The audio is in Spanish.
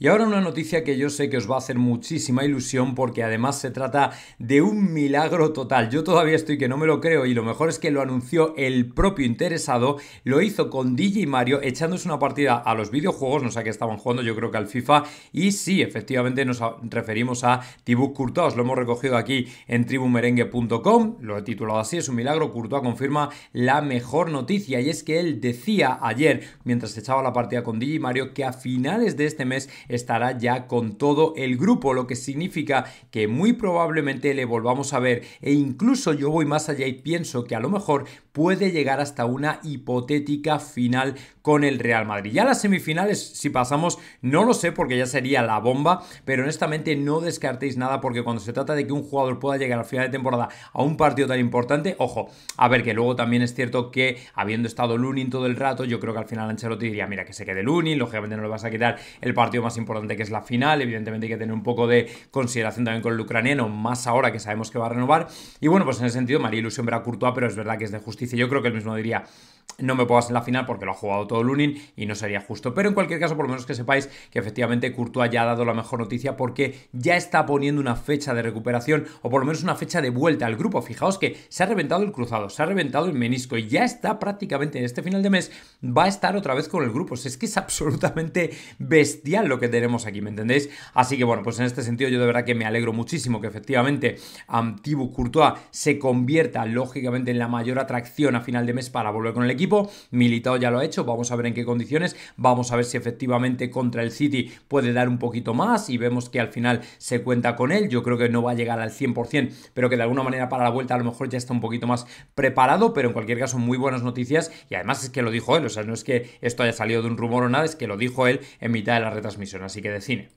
Y ahora una noticia que yo sé que os va a hacer muchísima ilusión porque además se trata de un milagro total. Yo todavía estoy que no me lo creo y lo mejor es que lo anunció el propio interesado, lo hizo con DJ Mario echándose una partida a los videojuegos, no sé a qué estaban jugando, yo creo que al FIFA y sí, efectivamente nos referimos a Tibú Os lo hemos recogido aquí en tribumerengue.com, lo he titulado así, es un milagro, Courtois confirma la mejor noticia y es que él decía ayer mientras echaba la partida con DJ Mario que a finales de este mes estará ya con todo el grupo, lo que significa que muy probablemente le volvamos a ver e incluso yo voy más allá y pienso que a lo mejor puede llegar hasta una hipotética final con el Real Madrid. Ya las semifinales, si pasamos, no lo sé porque ya sería la bomba, pero honestamente no descartéis nada porque cuando se trata de que un jugador pueda llegar al final de temporada a un partido tan importante, ojo, a ver que luego también es cierto que habiendo estado Lunin todo el rato, yo creo que al final Ancelotti diría, mira que se quede Lunin, lógicamente no le vas a quitar el partido más importante que es la final. Evidentemente hay que tener un poco de consideración también con el ucraniano, más ahora que sabemos que va a renovar. Y bueno, pues en ese sentido, María Ilusión verá a Courtois, pero es verdad que es de justicia. Yo creo que el mismo diría no me puedo hacer la final porque lo ha jugado todo Lunin y no sería justo. Pero en cualquier caso, por lo menos que sepáis que efectivamente Courtois ya ha dado la mejor noticia porque ya está poniendo una fecha de recuperación o por lo menos una fecha de vuelta al grupo. Fijaos que se ha reventado el cruzado, se ha reventado el menisco y ya está prácticamente en este final de mes, va a estar otra vez con el grupo. es que es absolutamente bestial lo que tenemos aquí, ¿me entendéis? Así que bueno, pues en este sentido yo de verdad que me alegro muchísimo que efectivamente Antibu um, Courtois se convierta lógicamente en la mayor atracción a final de mes para volver con el equipo. militado ya lo ha hecho, vamos a ver en qué condiciones, vamos a ver si efectivamente contra el City puede dar un poquito más y vemos que al final se cuenta con él. Yo creo que no va a llegar al 100%, pero que de alguna manera para la vuelta a lo mejor ya está un poquito más preparado, pero en cualquier caso muy buenas noticias y además es que lo dijo él, o sea, no es que esto haya salido de un rumor o nada, es que lo dijo él en mitad de la retransmisión así que de cine.